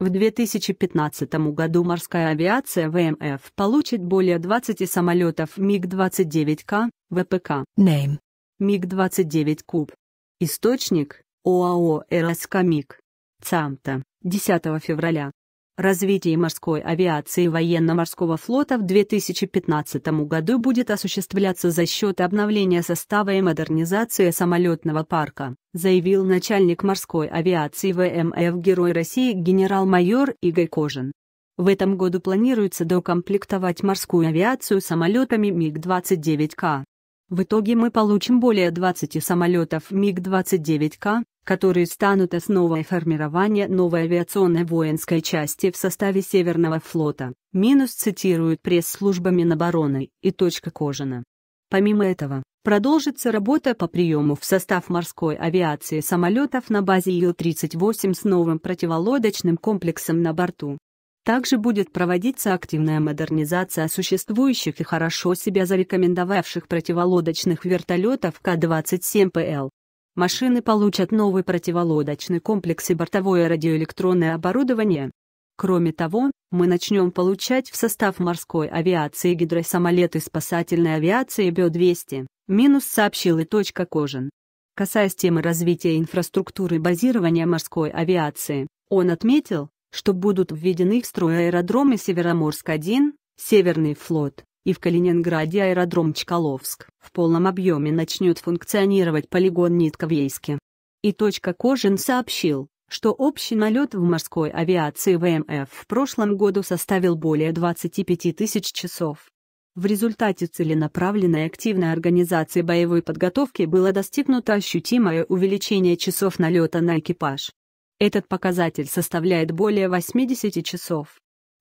В 2015 году морская авиация ВМФ получит более 20 самолетов МиГ-29К, ВПК. Name. МиГ-29 Куб. Источник – ОАО «РСК МиГ». ЦАМТа, 10 февраля Развитие морской авиации военно-морского флота в 2015 году будет осуществляться за счет обновления состава и модернизации самолетного парка, заявил начальник морской авиации ВМФ Герой России генерал-майор Игорь Кожин. В этом году планируется докомплектовать морскую авиацию самолетами МиГ-29К. В итоге мы получим более 20 самолетов МиГ-29К, которые станут основой формирования новой авиационной воинской части в составе Северного флота, минус цитирует пресс-служба Минобороны и точка Кожина. Помимо этого, продолжится работа по приему в состав морской авиации самолетов на базе Ил-38 с новым противолодочным комплексом на борту. Также будет проводиться активная модернизация существующих и хорошо себя зарекомендовавших противолодочных вертолетов К-27ПЛ, Машины получат новый противолодочный комплекс и бортовое радиоэлектронное оборудование. Кроме того, мы начнем получать в состав морской авиации гидросамолеты спасательной авиации БИО-200, минус сообщил и точка Кожин. Касаясь темы развития инфраструктуры базирования морской авиации, он отметил, что будут введены в строй аэродромы Североморск-1, Северный флот, и в Калининграде аэродром Чкаловск. В полном объеме начнет функционировать полигон Нитковейске. И точка Кожин сообщил, что общий налет в морской авиации ВМФ в прошлом году составил более 25 тысяч часов. В результате целенаправленной активной организации боевой подготовки было достигнуто ощутимое увеличение часов налета на экипаж. Этот показатель составляет более 80 часов.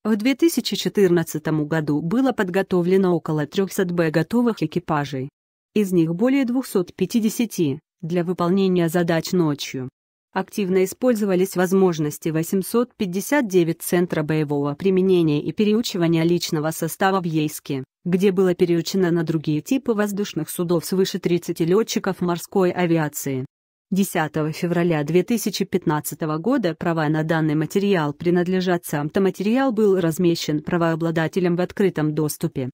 В 2014 году было подготовлено около 300 Б готовых экипажей. Из них более 250 для выполнения задач ночью. Активно использовались возможности 859 Центра боевого применения и переучивания личного состава в Ейске, где было переучено на другие типы воздушных судов свыше 30 летчиков морской авиации. 10 февраля 2015 года права на данный материал принадлежат сам-то материал был размещен правообладателем в открытом доступе.